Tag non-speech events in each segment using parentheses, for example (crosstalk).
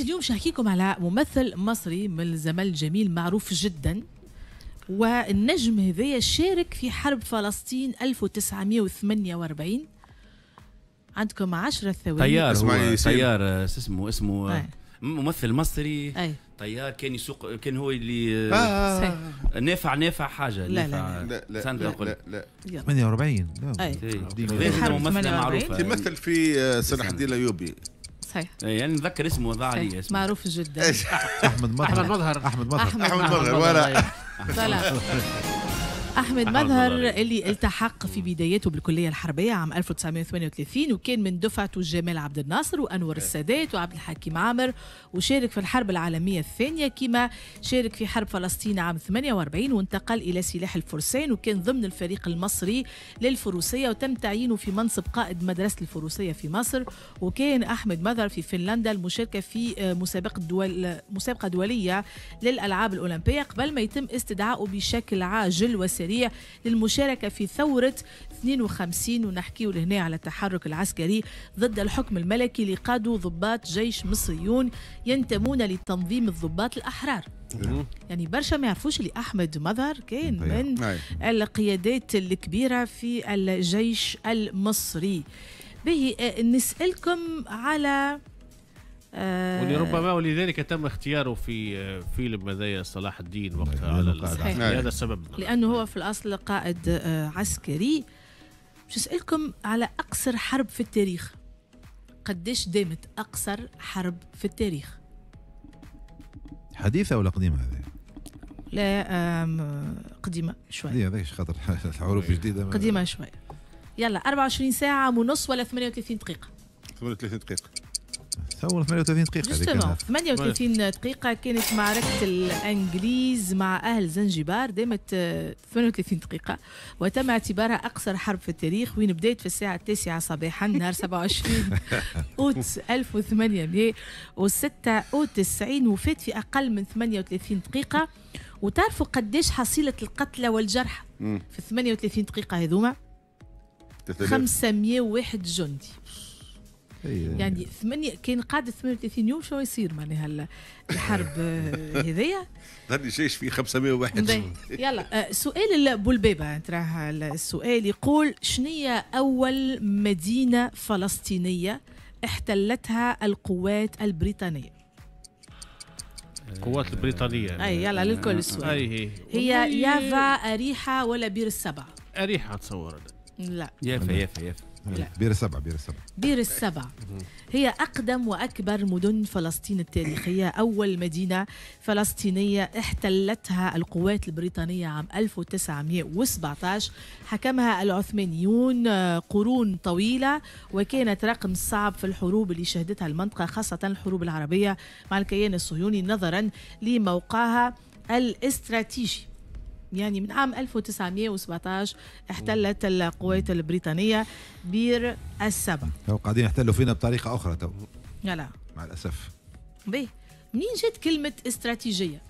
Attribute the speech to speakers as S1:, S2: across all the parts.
S1: اليوم شهكيكم على ممثل مصري من الزمل جميل معروف جدا والنجم هذايا شارك في حرب فلسطين 1948 عندكم 10 ثواني طيار هو
S2: طيار اسمه اسمه أي. ممثل مصري أي. طيار كان يسوق كان هو اللي آه. نافع نافع حاجه لا نافع لا لا لا لا, لا, لا 48 لا لا لا لا في آه، صلاح الدين الايوبي صحيح إيه، يعني نذكر اسمه وضع لي اسمه معروف جدا احمد مظهر احمد مظهر احمد مظهر احمد مظهر أحمد مظهر
S1: اللي التحق في بدايته بالكلية الحربية عام 1938 وكان من دفعته جمال عبد الناصر وأنور إيه. السادات وعبد الحكيم عامر وشارك في الحرب العالمية الثانية كما شارك في حرب فلسطين عام 48 وانتقل إلى سلاح الفرسان وكان ضمن الفريق المصري للفروسية وتم تعيينه في منصب قائد مدرسة الفروسية في مصر وكان أحمد مظهر في فنلندا المشاركة في آه، مسابقة دول مسابقة دولية للألعاب الأولمبية قبل ما يتم استدعائه بشكل عاجل وسريع العسكرية للمشاركة في ثورة 52 ونحكيه لهنا على التحرك العسكري ضد الحكم الملكي لقادو ضباط جيش مصريون ينتمون لتنظيم الضباط الأحرار يعني برشا ما يعرفوش اللي احمد مظهر كان من نعم. القيادات الكبيره في الجيش المصري به آه، نسالكم على آه، ولربما
S2: ولذلك تم اختياره في آه، فيلم مزايا صلاح الدين وقتها نعم، على نعم. هذا السبب
S1: لانه هو في الاصل قائد آه، عسكري مش اسالكم على اقصر حرب في التاريخ قديش دامت اقصر حرب في التاريخ
S2: حديثه ولا قديمه هذه
S1: لا قديمه شويه هذه
S2: هذاك خاطر الحروف جديده قديمه
S1: شويه يلا 24 ساعه ونص ولا 38 دقيقه
S2: 38 دقيقه تصور 38 دقيقه جوستومون 38
S1: دقيقه كانت معركه الانجليز مع اهل زنجبار دامت 38 دقيقه وتم اعتبارها اقصر حرب في التاريخ وين بدات في الساعه التاسعة صباحا نهار 27 اوت 1806 اوت 90 وفات في اقل من 38 دقيقه وتعرفوا قداش حصيله القتلى والجرحى في 38 دقيقه هذوما 501 جندي إيه. يعني ثمانية كان قاعد 38 يوم شو يصير معناها الحرب (laughs) آه،
S2: هذيا ظني جيش فيه 501
S1: يلا آه، سؤال البولبيبة تراها السؤال يقول شنية أول مدينة فلسطينية احتلتها القوات البريطانية
S2: القوات البريطانيه اي يلا للكل السؤال أي هي يافا
S1: اريحه ولا بير السبع
S2: اريحه اتصور
S1: لا يافا يافا
S2: يافا طيب، بير السبع بير السبع
S1: بير السبع هي أقدم وأكبر مدن فلسطين التاريخية أول مدينة فلسطينية احتلتها القوات البريطانية عام 1917 حكمها العثمانيون آه، قرون طويلة وكانت رقم صعب في الحروب اللي شهدتها المنطقة خاصة الحروب العربية مع الكيان الصهيوني نظرا لموقعها الاستراتيجي يعني من عام 1917 احتلت القوات البريطانية بير السبع
S2: تو قاعدين يحتلوا فينا بطريقة أخرى تو لا مع الأسف
S1: بيه منين جت كلمة استراتيجية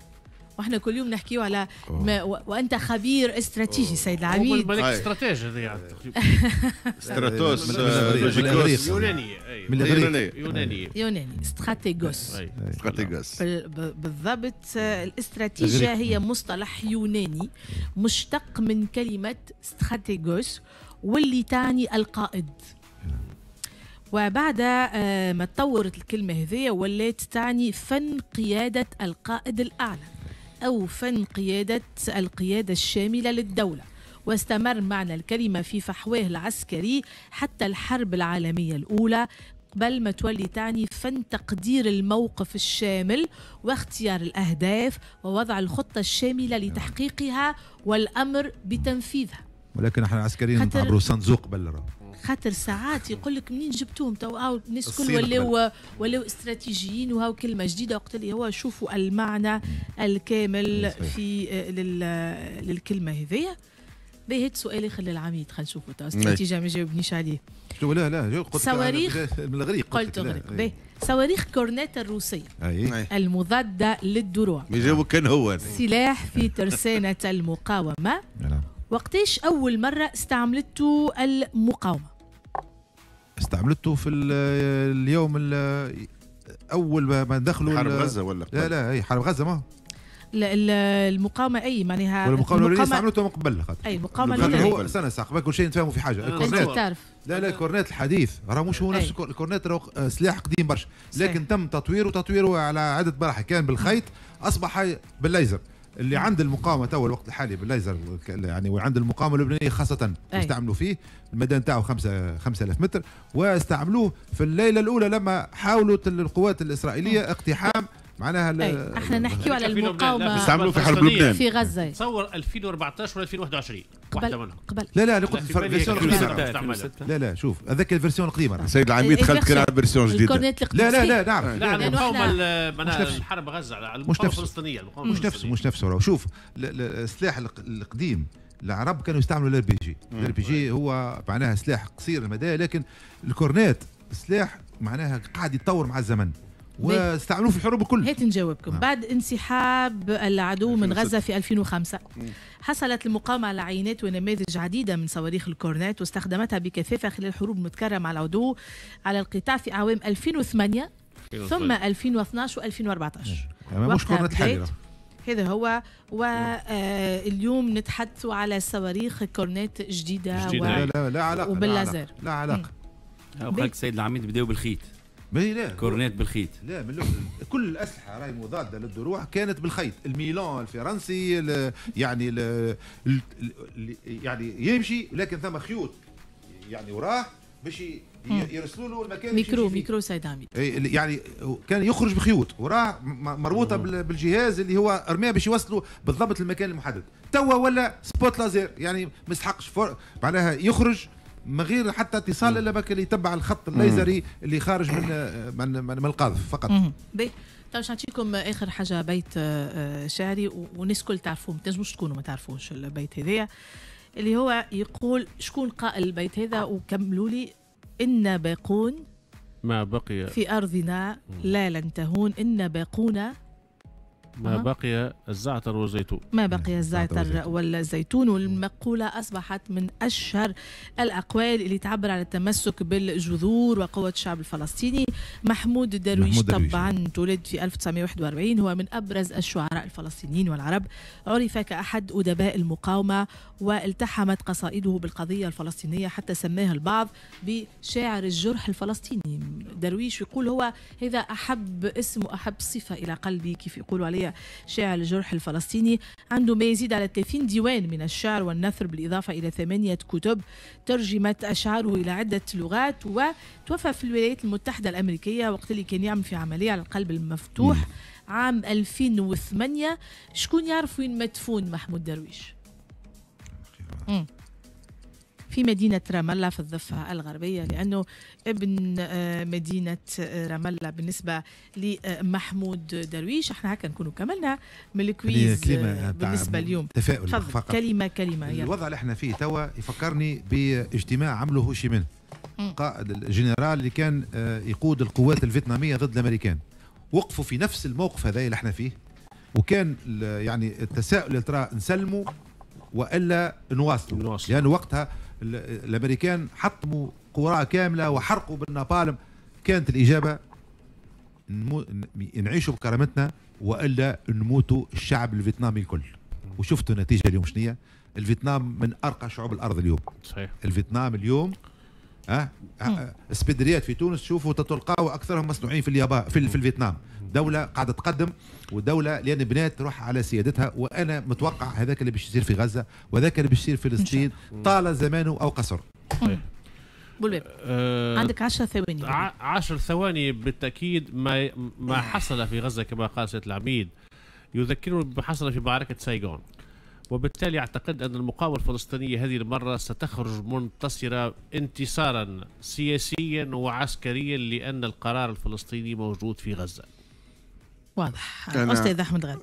S1: واحنا كل يوم نحكيو على ما وانت خبير استراتيجي سيد العبيد بالك
S2: استراتيجي هذه يعني (laughs) استراتوس آه، لوجيكوس يونانيه من الاغريق يونانيه يوناني استراتيجوس استراتيجوس
S1: بالضبط الاستراتيجيه هي مصطلح يوناني مشتق من كلمه استراتيجوس واللي تعني القائد وبعد آه، ما تطورت الكلمة هذه ولات تعني فن قيادة القائد الأعلى أو فن قيادة القيادة الشاملة للدولة واستمر معنى الكلمة في فحواه العسكري حتى الحرب العالمية الأولى بل ما تولي تعني فن تقدير الموقف الشامل واختيار الأهداف ووضع الخطة الشاملة لتحقيقها والأمر بتنفيذها
S2: ولكن احنا العسكريين نتعبروا صندوق بلرة
S1: خاطر ساعات يقول لك منين جبتوهم تو آه، الناس الكل ولاو ولاو استراتيجيين وهاو كلمه جديده وقت اللي هو شوفوا المعنى الكامل في آه، للكلمه هذيا باهي سؤالي خلي العميد خلينا نشوفوا تو استراتيجيه ما جاوبنيش عليه
S2: شو لا لا قلت صواريخ من الغريق قلت غريق باهي
S1: صواريخ كورنيت الروسيه أيه؟ المضاده للدروع
S2: آه. يجاوبك كان هو
S1: سلاح في ترسانه المقاومه وقتاش أول مرة استعملتوا المقاومة؟
S2: استعملته في اليوم أول ما دخلوا حرب غزة ولا قبل؟ لا لا أي حرب غزة ما
S1: المقاومه اي معناها المقاومه اللي استعملتها
S2: من قبل خاطر اي المقاومه اللي هو استنى ساعه كل شيء نتفاهموا في حاجه الكورنات تعرف لا لا الكورنات الحديث راه مش هو نفس الكورنات راه آه، سلاح قديم برشا لكن تم تطويره تطويره على عده مراحل كان بالخيط اصبح بالليزر اللي عند المقاومه تو الوقت الحالي بالليزر يعني وعند المقاومه اللبنانيه خاصه استعملوا فيه المدى نتاعو خمسة 5000 متر واستعملوه في الليله الاولى لما حاولت القوات الاسرائيليه اقتحام معناها احنا نحكيو على المقاومه في حرب لبنان في غزه تصور 2014 ولا 2021 قبل قبل لا لا انا قلت الفيرسيون القديمه لا لا شوف هذاك الفيرسيون القديمه سيد العميد خلت كرا فيرسيون جديده لا لا لا نعم لا يعني المقاومه الحرب غزه المقاومه الفلسطينيه مش نفسه مش نفسه شوف السلاح القديم العرب كانوا يستعملوا الار بي جي الار بي جي هو معناها سلاح قصير المدى لكن الكورنيت سلاح معناها قاعد يتطور مع الزمن واستعملوه في
S1: الحروب كلها هات نجاوبكم نعم. بعد انسحاب العدو من غزة في 2005 حصلت المقاومة على عينات ونماذج عديدة من صواريخ الكورنات واستخدمتها بكثافة خلال حروب متكررة مع العدو على القطاع في أعوام 2008 ثم 2012 و2014 مش كورنات حاجة هذا هو واليوم آه، نتحدث على صواريخ كورنات جديده, جديدة. و... لا لا لا علاقه وباللازر
S2: لا علاقه, لا علاقة. السيد العميد بداو بالخيط لا كورنيت بالخيط لا من كل الاسلحه راهي مضاده للدروع كانت بالخيط الميلان الفرنسي الـ يعني الـ يعني يمشي لكن ثم خيوط يعني وراه
S1: باش يرسلوا له المكان ميكرو ميكرو سيد
S2: إيه، يعني كان يخرج بخيوط وراه مربوطه بالجهاز اللي هو رميه باش يوصلوا بالضبط المكان المحدد توا ولا سبوت لازير يعني ما يستحقش معناها يخرج ما غير حتى اتصال الا بك اللي يتبع الخط الليزري اللي خارج من من, من القاذف فقط
S1: طيب باش نعطيكم اخر حاجه بيت آه، آه، شعري والناس الكل تعرفوه ما تنجموش تكونوا ما تعرفوش البيت هذايا اللي هو يقول شكون قائل البيت هذا وكملوا لي إن باقون
S2: ما بقي في أرضنا
S1: لا لن تهون إن باقون
S2: ما بقي الزعتر والزيتون
S1: ما بقي الزعتر والزيتون والمقولة أصبحت من أشهر الأقوال اللي تعبر على التمسك بالجذور وقوة الشعب الفلسطيني محمود درويش طبعا تولد في 1941 هو من أبرز الشعراء الفلسطينيين والعرب عرف كأحد أدباء المقاومة والتحمت قصائده بالقضية الفلسطينية حتى سماها البعض بشاعر الجرح الفلسطيني درويش يقول هو هذا أحب اسم وأحب صفة إلى قلبي كيف يقولوا عليه شاعر الجرح الفلسطيني عنده ما يزيد على 30 ديوان من الشعر والنثر بالإضافة إلى ثمانية كتب ترجمت أشعاره إلى عدة لغات وتوفى في الولايات المتحدة الأمريكية وقت اللي كان يعمل في عملية على القلب المفتوح عام 2008 شكون يعرف وين مدفون محمود درويش؟ في مدينة رام في الضفة الغربية لأنه ابن آه، مدينة آه، رام بالنسبة لمحمود درويش احنا هكا نكونوا كملنا من الكويز آه، بالنسبة اليوم تفاؤل فقط كلمة كلمة الوضع
S2: اللي احنا فيه توا يفكرني باجتماع عمله هوشيمين قائد الجنرال اللي كان يقود القوات الفيتنامية ضد الأمريكان وقفوا في نفس الموقف هذا اللي احنا فيه وكان يعني التساؤل اللي ترى نسلموا والا نواصلوا لانه وقتها الامريكان حطموا قرى كامله وحرقوا بالنابالم كانت الاجابه نمو... نعيشوا بكرامتنا والا نموتوا الشعب الفيتنامي الكل وشفتوا النتيجه اليوم شنو الفيتنام من ارقى شعوب الارض اليوم صحيح الفيتنام اليوم اه سبيدريات في تونس شوفوا تلقاو اكثرهم مصنوعين في اليابان في, في الفيتنام دوله قاعده تقدم ودوله لان بنات تروح على سيادتها وانا متوقع هذاك اللي باش يصير في غزه وذاك اللي باش يصير في فلسطين طال زمانه او قصر طيب. آه، عندك 10 ثواني 10 ثواني بالتاكيد ما ما آه. حصل في غزه كما قال سيد العميد يذكرني بما حصل في معركه سايغون وبالتالي أعتقد أن المقاومة الفلسطينية هذه المرة ستخرج منتصرة انتصارا سياسيا وعسكريا لأن القرار الفلسطيني موجود في غزة
S1: واضح أستاذ أحمد غد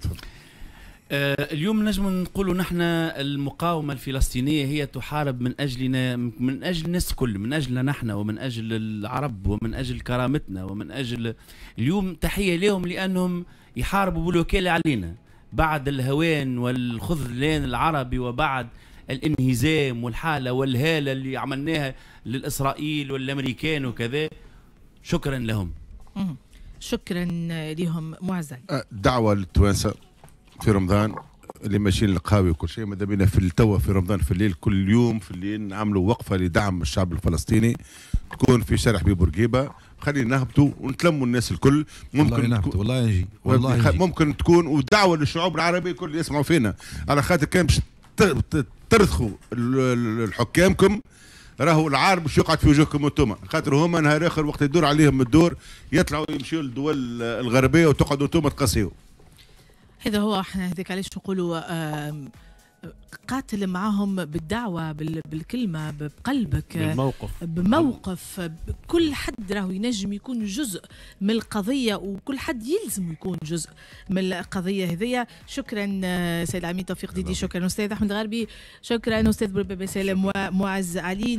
S2: أه، اليوم نجم نقول نحن المقاومة الفلسطينية هي تحارب من أجلنا من أجل الناس الكل من أجلنا نحن ومن أجل العرب ومن أجل كرامتنا ومن أجل اليوم تحية لهم لأنهم يحاربوا بالوكالة علينا بعد الهوان والخذلان العربي وبعد الانهزام والحالة والهالة اللي عملناها للإسرائيل والأمريكان وكذا شكرا لهم
S1: شكرا لهم معزل
S2: أه، دعوة للتوانسة في رمضان اللي ماشيين القهاوي وكل شيء ماذا بينا في التوا في رمضان في الليل كل يوم في الليل نعملوا وقفه لدعم الشعب الفلسطيني تكون في شارع حبيب بورقيبه خلينا نهبطوا ونتلموا الناس الكل ممكن والله تكون والله يجي والله يجي. ممكن تكون ودعوه للشعوب العربيه الكل يسمعوا فينا على خاطر كان باش ترثخوا الحكامكم راهو العار باش يقعد في وجوهكم انتم خاطر هما نهار اخر وقت يدور عليهم الدور يطلعوا يمشيوا للدول الغربيه وتقعدوا انتم تقاسيوا
S1: هذا هو احنا هذيك علاش نقولوا قاتل معاهم بالدعوة بالكلمة بقلبك بالموقف بموقف كل حد راهو ينجم يكون جزء من القضية وكل حد يلزم يكون جزء من القضية هذية شكرا سيد عميد توفيق ديدي شكرا أستاذ أحمد غربي شكرا أستاذ بربي سالم ومعز علي